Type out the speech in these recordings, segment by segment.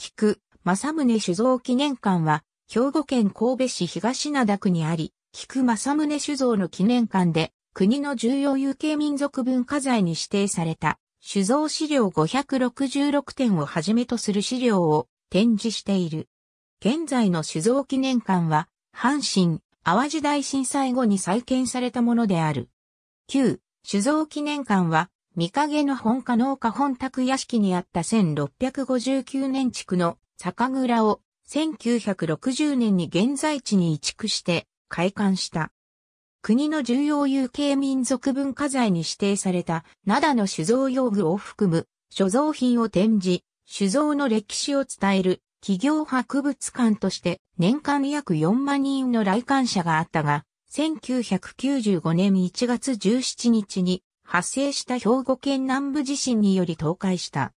菊、正宗酒造記念館は、兵庫県神戸市東灘区にあり、菊正宗酒造の記念館で、国の重要有形民族文化財に指定された、酒造資料566点をはじめとする資料を展示している。現在の酒造記念館は、阪神、淡路大震災後に再建されたものである。旧、酒造記念館は、三影の本家農家本宅屋敷にあった1659年地区の酒蔵を1960年に現在地に移築して開館した。国の重要有形民族文化財に指定された灘の酒造用具を含む所蔵品を展示、酒造の歴史を伝える企業博物館として年間約4万人の来館者があったが、1995年1月17日に発生した兵庫県南部地震により倒壊した。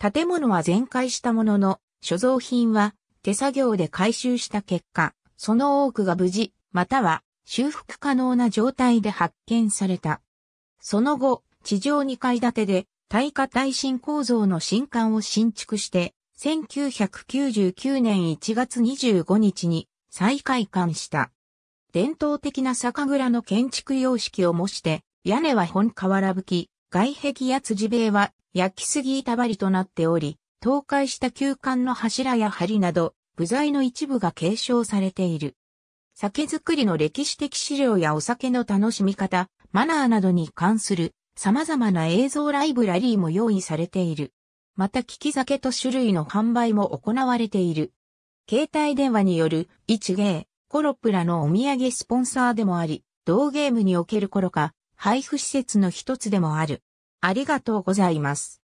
建物は全壊したものの、所蔵品は手作業で回収した結果、その多くが無事、または修復可能な状態で発見された。その後、地上2階建てで耐火耐震構造の新館を新築して、1999年1月25日に再開館した。伝統的な酒蔵の建築様式を模して屋根は本瓦吹き、外壁や辻塀は焼きすぎ板張りとなっており、倒壊した旧館の柱や梁など、部材の一部が継承されている。酒造りの歴史的資料やお酒の楽しみ方、マナーなどに関する様々な映像ライブラリーも用意されている。また聞き酒と種類の販売も行われている。携帯電話による一芸、コロップラのお土産スポンサーでもあり、同ゲームにおける頃か、配布施設の一つでもある。ありがとうございます。